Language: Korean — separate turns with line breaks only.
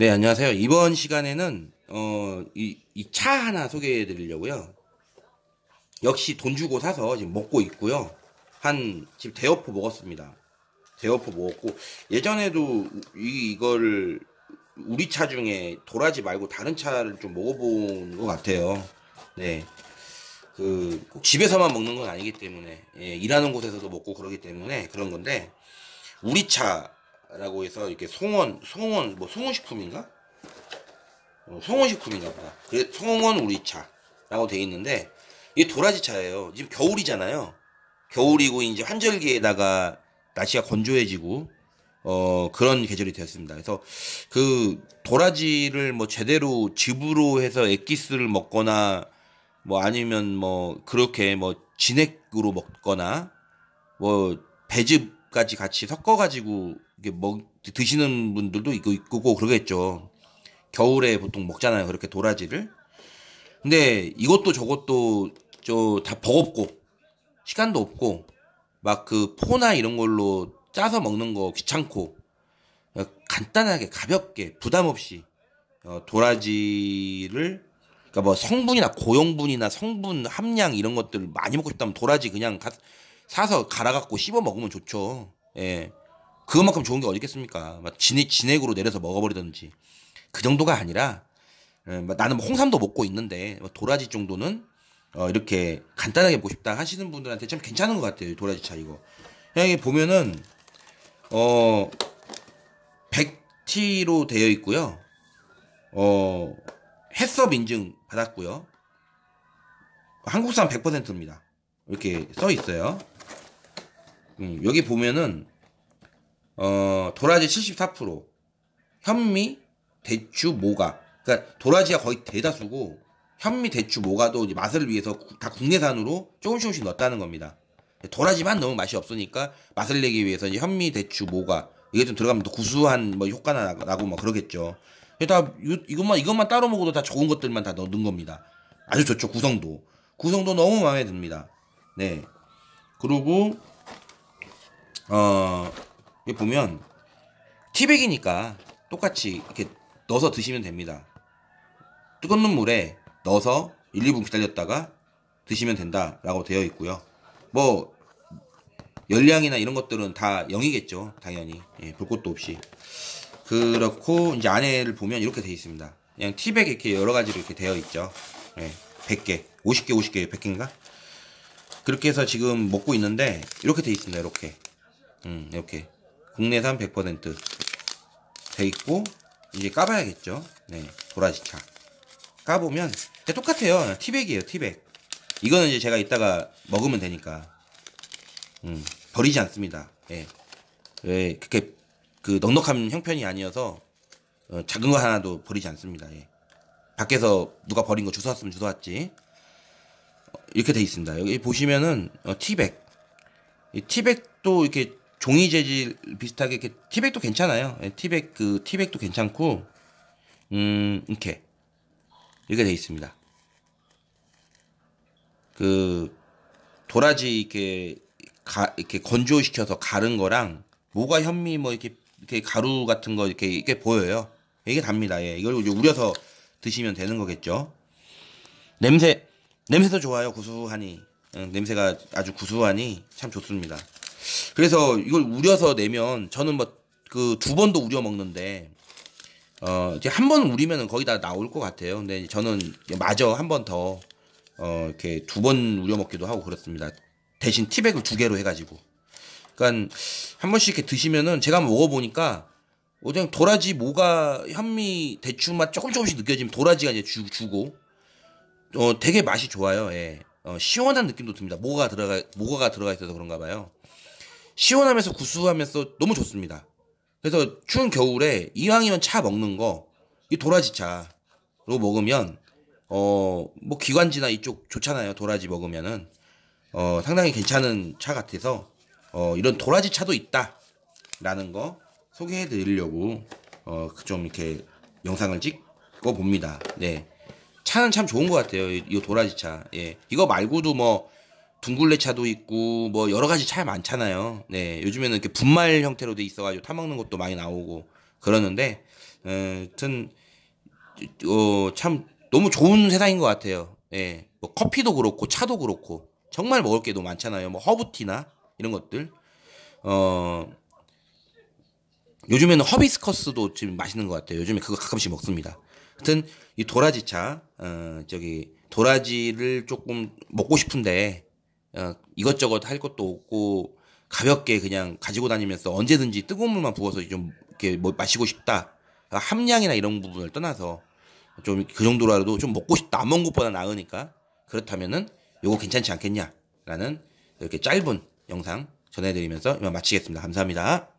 네, 안녕하세요. 이번 시간에는 어, 이, 이 차 하나 소개해 드리려고요. 역시 돈 주고 사서 지금 먹고 있고요. 한 지금 대여포 먹었습니다. 대여포 먹었고 예전에도 이, 이걸 우리 차 중에 도라지 말고 다른 차를 좀 먹어본 것 같아요. 네. 그, 꼭 집에서만 먹는 건 아니기 때문에, 예, 일하는 곳에서도 먹고 그러기 때문에 그런 건데, 우리 차, 라고 해서 이렇게 송원 송원 뭐 송원식품인가 어, 송원식품인가 보다 그래 송원 우리차 라고 돼 있는데 이게 도라지차예요 지금 겨울이잖아요 겨울이고 이제 환절기에다가 날씨가 건조해지고 어 그런 계절이 되었습니다. 그래서 그 도라지를 뭐 제대로 즙으로 해서 액기스를 먹거나 뭐 아니면 뭐 그렇게 뭐 진액으로 먹거나 뭐 배즙 가지 같이 섞어가지고 이게 먹 드시는 분들도 있고 있고 그러겠죠. 겨울에 보통 먹잖아요. 그렇게 도라지를. 근데 이것도 저것도 저 다 버겁고 시간도 없고 막 그 포나 이런 걸로 짜서 먹는 거 귀찮고 어, 간단하게 가볍게 부담 없이 어, 도라지를 그러니까 뭐 성분이나 고용분이나 성분 함량 이런 것들을 많이 먹고 싶다면 도라지 그냥 가, 사서 갈아갖고 씹어 먹으면 좋죠. 예. 그것만큼 좋은 게 어디 있겠습니까? 막 진액, 진액으로 내려서 먹어버리든지. 그 정도가 아니라, 예, 나는 뭐 홍삼도 먹고 있는데, 뭐 도라지 정도는, 어, 이렇게 간단하게 먹고 싶다 하시는 분들한테 참 괜찮은 것 같아요. 도라지 차 이거. 그냥 게 보면은, 어, 100T로 되어 있고요. 어, 햇섭 인증 받았고요. 한국산 100%입니다. 이렇게 써 있어요. 음, 여기 보면은 어, 도라지 74%, 현미, 대추, 모가. 그러니까 도라지가 거의 대다수고 현미, 대추, 모가도 이제 맛을 위해서 다 국내산으로 조금씩 조금씩 넣었다는 겁니다. 도라지만 너무 맛이 없으니까 맛을 내기 위해서 이제 현미, 대추, 모가 이게 좀 들어가면 더 구수한 뭐 효과나 나고 뭐 그러겠죠. 다 이것만 이것만 따로 먹어도 다 좋은 것들만 다 넣는 겁니다. 아주 좋죠 구성도 구성도 너무 마음에 듭니다. 네 그리고 어, 보면 티백이니까 똑같이 이렇게 넣어서 드시면 됩니다. 뜨거운 물에 넣어서 1, 2분 기다렸다가 드시면 된다라고 되어 있고요. 뭐 열량이나 이런 것들은 다 0이겠죠. 당연히. 예, 볼 것도 없이. 그렇고 이제 안에를 보면 이렇게 되어 있습니다. 그냥 티백 이렇게 여러 가지로 이렇게 되어 있죠. 예, 100개, 50개, 50개, 100개인가? 그렇게 해서 지금 먹고 있는데 이렇게 되어 있습니다. 이렇게. 음, 이렇게 국내산 100%돼 있고 이제 까봐야겠죠. 네, 도라지차 까보면 똑같아요. 티백이에요, 티백. 이거는 이제 제가 이따가 먹으면 되니까 음, 버리지 않습니다. 예, 예 그렇게 그 넉넉한 형편이 아니어서 어, 작은 거 하나도 버리지 않습니다. 예. 밖에서 누가 버린 거 주워왔으면 주워왔지. 어, 이렇게 돼 있습니다. 여기 보시면은 어, 티백. 이 티백도 이렇게 종이 재질 비슷하게 이렇게 티백도 괜찮아요. 예, 티백 그 티백도 괜찮고 음 이렇게 이렇게 돼 있습니다. 그 도라지 이렇게 가, 이렇게 건조시켜서 가른 거랑 모과 현미 뭐 이렇게 이렇게 가루 같은 거 이렇게 이렇게 보여요. 이게 답니다. 예. 이걸 이제 우려서 드시면 되는 거겠죠. 냄새 냄새도 좋아요. 구수하니 응, 냄새가 아주 구수하니 참 좋습니다. 그래서 이걸 우려서 내면 저는 뭐 그 두 번도 우려 먹는데 어 이제 한 번 우리면은 거의 다 나올 것 같아요. 근데 저는 마저 한 번 더 어 이렇게 두 번 우려 먹기도 하고 그렇습니다. 대신 티백을 두 개로 해가지고. 그러니까 한 번씩 이렇게 드시면은 제가 한번 먹어보니까 그냥 도라지 모가 현미 대추 맛 조금 조금씩 느껴지면 도라지가 이제 주, 주고 어 되게 맛이 좋아요. 예. 어, 시원한 느낌도 듭니다. 모가 들어가 모가가 들어가 있어서 그런가 봐요. 시원하면서 구수하면서 너무 좋습니다. 그래서 추운 겨울에 이왕이면 차 먹는 거, 이 도라지 차로 먹으면, 어, 뭐 기관지나 이쪽 좋잖아요. 도라지 먹으면은. 어, 상당히 괜찮은 차 같아서, 어, 이런 도라지 차도 있다. 라는 거 소개해 드리려고, 어, 좀 이렇게 영상을 찍어 봅니다. 네. 차는 참 좋은 것 같아요. 이, 이 도라지 차. 예. 이거 말고도 뭐, 둥글레 차도 있고 뭐 여러 가지 차 많잖아요. 네 요즘에는 이렇게 분말 형태로 돼 있어가지고 타먹는 것도 많이 나오고 그러는데 아무튼 어, 어, 참 너무 좋은 세상인 것 같아요. 네, 뭐 커피도 그렇고 차도 그렇고 정말 먹을 게 너무 많잖아요. 뭐 허브티나 이런 것들. 어 요즘에는 허비스커스도 지금 맛있는 것 같아요. 요즘에 그거 가끔씩 먹습니다. 하여튼 이 도라지 차, 어, 저기 도라지를 조금 먹고 싶은데 어, 이것저것 할 것도 없고 가볍게 그냥 가지고 다니면서 언제든지 뜨거운 물만 부어서 좀 이렇게 뭐 마시고 싶다. 아, 함량이나 이런 부분을 떠나서 좀 그 정도라도 좀 먹고 싶다. 안 먹는 것보다 나으니까 그렇다면은 요거 괜찮지 않겠냐라는 이렇게 짧은 영상 전해드리면서 이만 마치겠습니다. 감사합니다.